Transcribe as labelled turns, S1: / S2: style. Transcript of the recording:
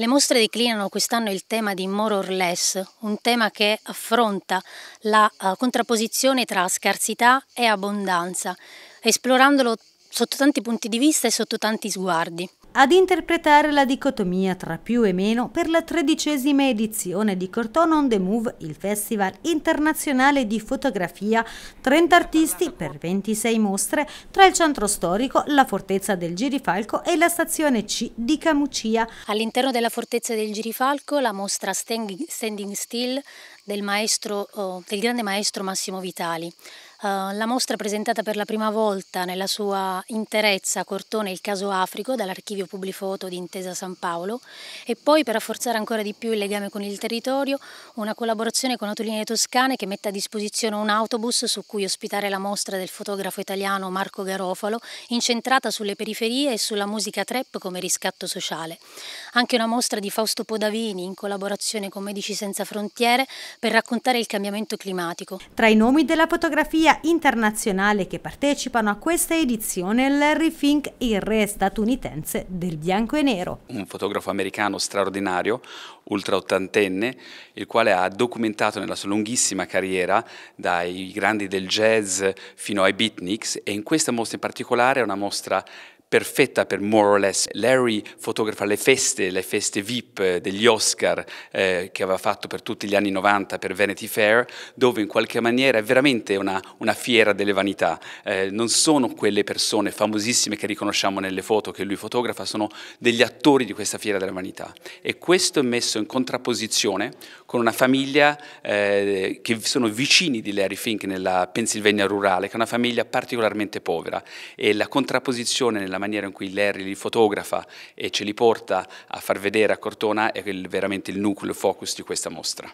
S1: Le mostre declinano quest'anno il tema di More or Less, un tema che affronta la eh, contrapposizione tra scarsità e abbondanza, esplorandolo
S2: sotto tanti punti di vista e sotto tanti sguardi ad interpretare la dicotomia tra più e meno per la tredicesima edizione di Corton on the Move, il Festival Internazionale di Fotografia, 30 artisti per 26 mostre tra il centro storico, la fortezza del Girifalco e la stazione C di Camucia. All'interno
S1: della fortezza del Girifalco la mostra Standing Still del, maestro, oh, del grande maestro Massimo Vitali. Uh, la mostra presentata per la prima volta nella sua interezza a Cortone il caso Africo dall'archivio Publifoto di Intesa San Paolo e poi per rafforzare ancora di più il legame con il territorio una collaborazione con Autolinee Toscane che mette a disposizione un autobus su cui ospitare la mostra del fotografo italiano Marco Garofalo incentrata sulle periferie e sulla musica trap come riscatto sociale. Anche una mostra di Fausto Podavini in collaborazione con Medici Senza Frontiere per raccontare il cambiamento climatico.
S2: Tra i nomi della fotografia internazionale che partecipano a questa edizione Larry Fink, il re statunitense del bianco e nero.
S3: Un fotografo americano straordinario, ultra ottantenne, il quale ha documentato nella sua lunghissima carriera dai grandi del jazz fino ai beatniks e in questa mostra in particolare è una mostra perfetta per more or less. Larry fotografa le feste, le feste VIP eh, degli Oscar eh, che aveva fatto per tutti gli anni 90 per Vanity Fair, dove in qualche maniera è veramente una, una fiera delle vanità. Eh, non sono quelle persone famosissime che riconosciamo nelle foto che lui fotografa, sono degli attori di questa fiera della vanità. E questo è messo in contrapposizione con una famiglia eh, che sono vicini di Larry Fink nella Pennsylvania rurale, che è una famiglia particolarmente povera. E la contrapposizione nella la maniera in cui Larry li fotografa e ce li porta a far vedere a Cortona è veramente il nucleo, focus di questa mostra.